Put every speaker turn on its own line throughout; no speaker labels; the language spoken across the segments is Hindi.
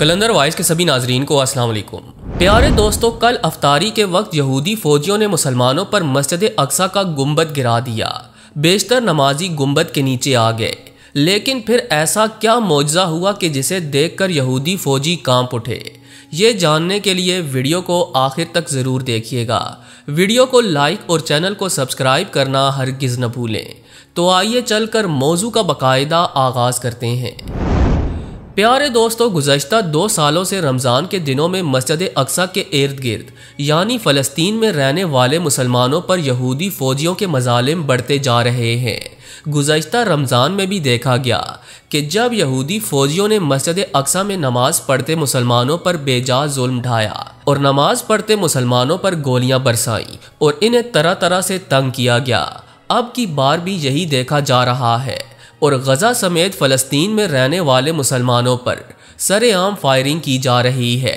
कलंदर वाइस के सभी नाजरीन को अस्सलाम वालेकुम प्यारे दोस्तों कल अफ्तारी के वक्त यहूदी फौजियों ने मुसलमानों पर मस्जिद अक्सा का गुम्बद गिरा दिया बेशतर नमाजी गुम्बद के नीचे आ गए लेकिन फिर ऐसा क्या मुआवजा हुआ कि जिसे कर यहूदी फौजी कांप उठे ये जानने के लिए वीडियो को आखिर तक ज़रूर देखिएगा वीडियो को लाइक और चैनल को सब्सक्राइब करना हरगिज़ न भूलें तो आइए चलकर मौजू का बाकायदा आगाज़ करते हैं प्यारे दोस्तों गुजशत दो सालों से रमज़ान के दिनों में मस्जिद अक्सा के इर्द गिर्द यानी फ़लस्तीन में रहने वाले मुसलमानों पर यहूदी फ़ौजियों के मजालिम बढ़ते जा रहे हैं गुजशत रमज़ान में भी देखा गया कि जब यहूदी फ़ौजियों ने मस्जिद अक्सा में नमाज पढ़ते मुसलमानों पर बेजा जुल्म ढाया और नमाज पढ़ते मुसलमानों पर गोलियां बरसाईं और इन्हें तरह तरह से तंग किया गया अब की बार भी यही देखा जा रहा है और गजा समेत फ़लस्तीन में रहने वाले मुसलमानों पर सरेआम फायरिंग की जा रही है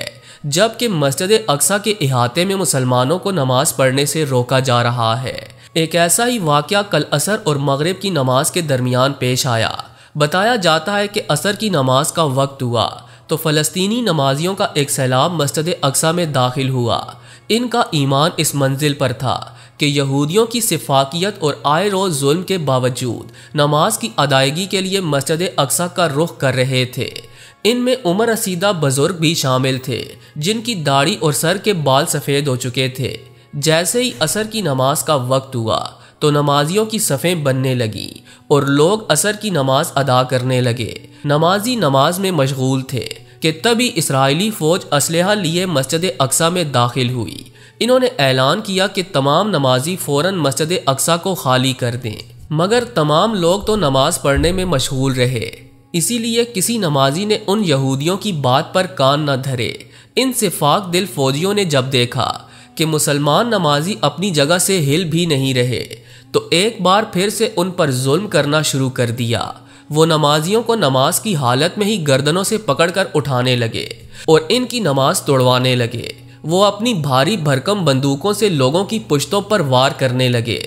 जबकि मस्जिद अक्सा के अहाते में मुसलमानों को नमाज पढ़ने से रोका जा रहा है एक ऐसा ही वाक़ कल असर और मगरब की नमाज के दरमियान पेश आया बताया जाता है कि असर की नमाज का वक्त हुआ तो फ़लस्तीनी नमाजियों का एक सैलाब मस्जिद अक्सा में दाखिल हुआ इनका ईमान इस मंजिल पर था कि यहूदियों की सिफाकियत और आए रोज जुल्म के बावजूद नमाज की अदायगी के लिए मस्जिद अक्सा का रुख कर रहे थे इनमें उमर रसीदा बुजुर्ग भी शामिल थे जिनकी दाढ़ी और सर के बाल सफ़ेद हो चुके थे जैसे ही असर की नमाज का वक्त हुआ तो नमाजियों की सफ़ें बनने लगी और लोग असर की नमाज अदा करने लगे नमाजी नमाज में मशगूल थे कि तभी इसराइली फ़ौज असलह लिए मस्जिद अक्सा में दाखिल हुई इन्होंने ऐलान किया कि तमाम नमाजी फ़ौरन मस्जिद अक्सा को खाली कर दें मगर तमाम लोग तो नमाज पढ़ने में मशगूल रहे इसीलिए किसी नमाजी ने उन यहूदियों की बात पर कान न धरे इन सिफाक दिल फौजियों ने जब देखा कि मुसलमान नमाजी अपनी जगह से हिल भी नहीं रहे तो एक बार फिर से उन पर जुल्म करना शुरू कर दिया वो नमाजियों को नमाज की हालत में ही गर्दनों से पकड़कर उठाने लगे और इनकी नमाज तोड़वाने लगे वो अपनी भारी भरकम बंदूकों से लोगों की पुश्तों पर वार करने लगे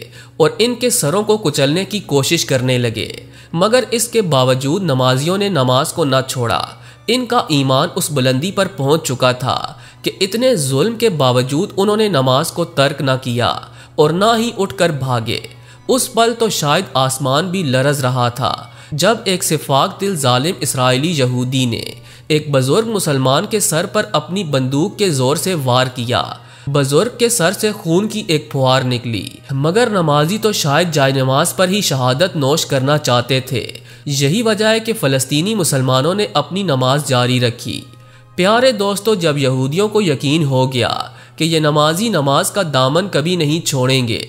और इनके सरों को कुचलने की कोशिश करने लगे मगर इसके बावजूद नमाजियों ने नमाज को न छोड़ा इनका ईमान उस बुलंदी पर पहुंच चुका था कि इतने जुल्म के बावजूद उन्होंने नमाज को तर्क न किया और ना ही उठकर भागे उस पल तो शायद आसमान भी लरज रहा था जब एक सिफाक दिल जालिम इसराइली यहूदी ने एक बुजुर्ग मुसलमान के सर पर अपनी बंदूक के जोर से वार किया बुजुर्ग के सर से खून की एक फुहार निकली मगर नमाजी तो शायद जाय नमाज पर ही शहादत नोश करना चाहते थे यही वजह है कि फलस्तीनी मुसलमानों ने अपनी नमाज जारी रखी प्यारे दोस्तों जब यहूदियों को यकीन हो गया कि ये नमाजी नमाज का दामन कभी नहीं छोड़ेंगे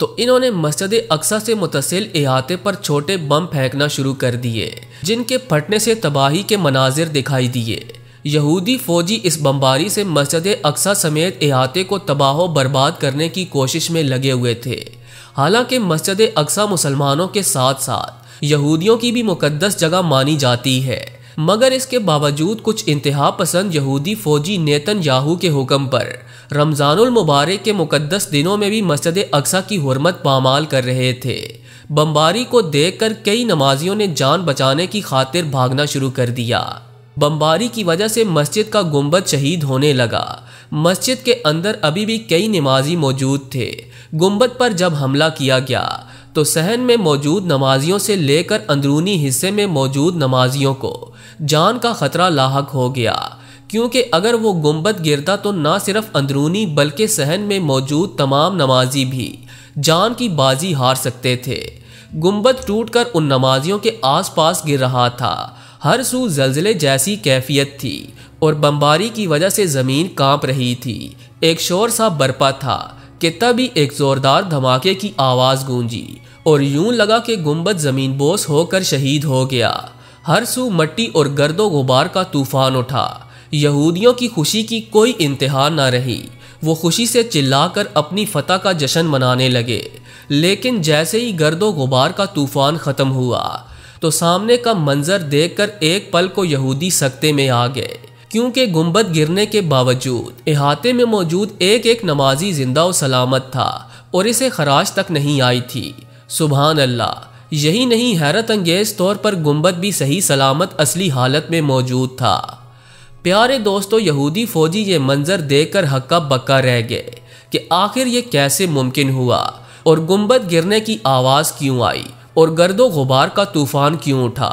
तो इन्होंने मस्जिद अक्सा से मुतसिल अहाते पर छोटे बम फेंकना शुरू कर दिए जिनके फटने से तबाही के मनाजिर दिखाई दिए यहूदी फौजी इस बमबारी से मस्जिद अक्सा समेत अहाते को तबाह बर्बाद करने की कोशिश में लगे हुए थे हालांकि मस्जिद अक्सा मुसलमानों के साथ साथ यहूदियों की भी मुकदस जगह मानी जाती है मगर इसके बावजूद कुछ इंतहा पसंद यहूदी फौजी नेतन याहू के हुक्म पर मुबारक के मुकदस दिनों में भी मस्जिद अक्सा की हरमत पामाल कर रहे थे बम्बारी को देखकर कई नमाजियों ने जान बचाने की खातिर भागना शुरू कर दिया बम्बारी की वजह से मस्जिद का गुम्बद शहीद होने लगा मस्जिद के अंदर अभी भी कई नमाजी मौजूद थे गुम्बद पर जब हमला किया गया तो सहन में मौजूद नमाजियों से लेकर अंदरूनी हिस्से में मौजूद नमाजियों को जान का खतरा लाक हो गया क्योंकि अगर वो गुम्बद गिरता तो ना सिर्फ अंदरूनी बल्कि सहन में मौजूद तमाम नमाजी भी जान की बाजी हार सकते थे गुम्बद टूटकर उन नमाजियों के आसपास गिर रहा था हर सू जल्जले जैसी कैफियत थी और बमबारी की वजह से ज़मीन कांप रही थी एक शोर सा बर्पा था कि तभी एक ज़ोरदार धमाके की आवाज़ गूंजी और यूं लगा कि गुम्बद ज़मीन बोस होकर शहीद हो गया हर सू मट्टी और गर्दो गुबार का तूफान उठा यहूदियों की खुशी की कोई इंतहा न रही वो खुशी से चिल्लाकर अपनी फतह का जश्न मनाने लगे लेकिन जैसे ही गर्दो गुबार का तूफान ख़त्म हुआ तो सामने का मंजर देखकर एक पल को यहूदी सकते में आ गए क्योंकि गुंबद गिरने के बावजूद अहाते में मौजूद एक एक नमाजी जिंदा और सलामत था और इसे खराश तक नहीं आई थी सुबहान अल्लाह यही नहीं हैरत अंगेज तौर पर गुंबद भी सही सलामत असली हालत में मौजूद था प्यारे दोस्तों यहूदी फौजी ये मंजर देखकर हक्का बक्का रह गए कि आखिर ये कैसे मुमकिन हुआ और गुम्बद गिरने की आवाज़ क्यों आई और गर्दो गुबार का तूफान क्यों उठा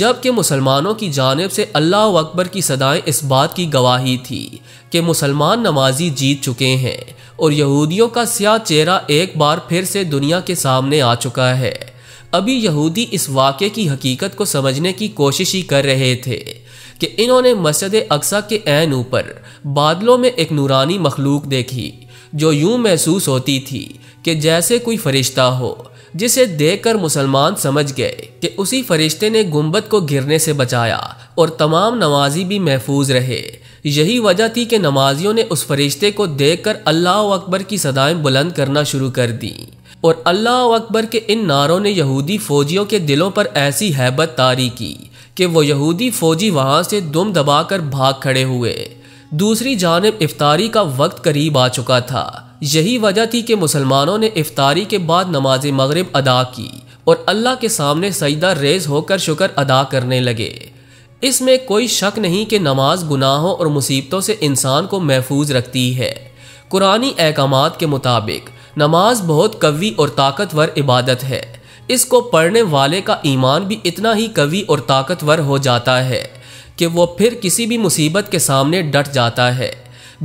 जबकि मुसलमानों की जानब से अल्लाह अकबर की सदाएं इस बात की गवाही थी कि मुसलमान नमाजी जीत चुके हैं और यहूदियों का स्याह चेहरा एक बार फिर से दुनिया के सामने आ चुका है अभी यहूदी इस वाक़े की हकीकत को समझने की कोशिश ही कर रहे थे कि इन्होंने मस्जिद अक्सा के ऐन ऊपर बादलों में एक नूरानी मखलूक देखी जो यूं महसूस होती थी कि जैसे कोई फरिश्ता हो जिसे देखकर मुसलमान समझ गए कि उसी फरिश्ते ने गुम्बद को घिरने से बचाया और तमाम नमाजी भी महफूज रहे यही वजह थी कि नमाजियों ने उस फरिश्ते को देखकर अल्लाह अकबर की सदाएं बुलंद करना शुरू कर दी और अल्लाह अकबर के इन नारों ने यहूदी फौजियों के दिलों पर ऐसी हैबत तारी की कि वो यहूदी फौजी वहाँ से दुम दबाकर भाग खड़े हुए दूसरी जानब इफ्तारी का वक्त करीब आ चुका था यही वजह थी कि मुसलमानों ने इफ्तारी के बाद नमाज मगरब अदा की और अल्लाह के सामने सईदा रेज होकर शुक्र अदा करने लगे इसमें कोई शक नहीं कि नमाज गुनाहों और मुसीबतों से इंसान को महफूज रखती है कुरानी अहकाम के मुताबिक नमाज बहुत कवी और ताकतवर इबादत है इसको पढ़ने वाले का ईमान भी इतना ही कवि और ताकतवर हो जाता है कि वो फिर किसी भी मुसीबत के सामने डट जाता है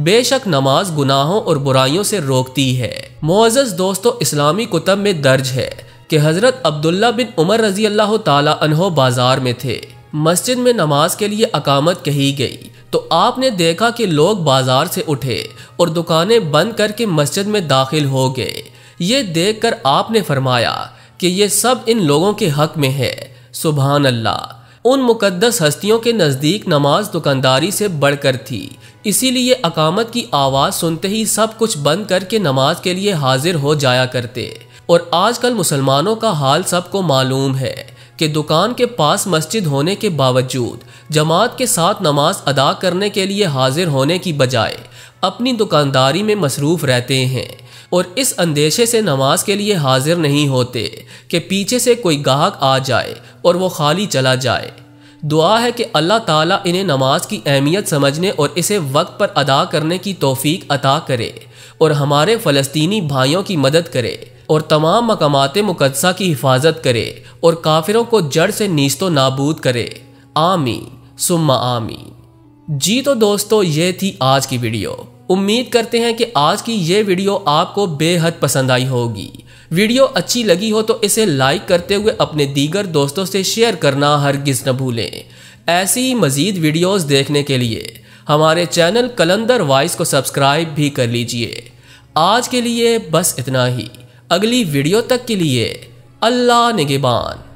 बेशक नमाज गुनाहों और बुराइयों से रोकती है मोजस दोस्तों इस्लामी कुतब में दर्ज है कि हज़रत अब्दुल्ला बिन उमर रजी अल्लाह तहो बाज़ार में थे मस्जिद में नमाज के लिए अकामत कही गई तो आपने देखा कि लोग बाज़ार से उठे और दुकानें बंद करके मस्जिद में दाखिल हो गए ये देखकर आपने फरमाया कि ये सब इन लोगों के हक में है सुबह अल्लाह उन मुकद्दस हस्तियों के नज़दीक नमाज दुकानदारी से बढ़कर थी इसीलिए अकामत की आवाज़ सुनते ही सब कुछ बंद करके नमाज के लिए हाजिर हो जाया करते और आजकल मुसलमानों का हाल सबको मालूम है कि दुकान के पास मस्जिद होने के बावजूद जमात के साथ नमाज अदा करने के लिए हाजिर होने की बजाय अपनी दुकानदारी में मसरूफ़ रहते हैं और इस अंदेशे से नमाज के लिए हाजिर नहीं होते कि पीछे से कोई गाहक आ जाए और वो खाली चला जाए दुआ है कि अल्लाह ताला इन्हें नमाज की अहमियत समझने और इसे वक्त पर अदा करने की तोफ़ी अता करे और हमारे फ़लस्तनी भाइयों की मदद करे और तमाम मकामात मुकदसा की हिफाजत करे और काफिरों को जड़ से नीस्तो नाबूद करे आमी सुम्मा आमी जी तो दोस्तों ये थी आज की वीडियो उम्मीद करते हैं कि आज की ये वीडियो आपको बेहद पसंद आई होगी वीडियो अच्छी लगी हो तो इसे लाइक करते हुए अपने दीगर दोस्तों से शेयर करना हर गिज न भूलें ऐसी ही मज़ीद वीडियोस देखने के लिए हमारे चैनल कलंदर वॉइस को सब्सक्राइब भी कर लीजिए आज के लिए बस इतना ही अगली वीडियो तक के लिए अल्लाह निगेबान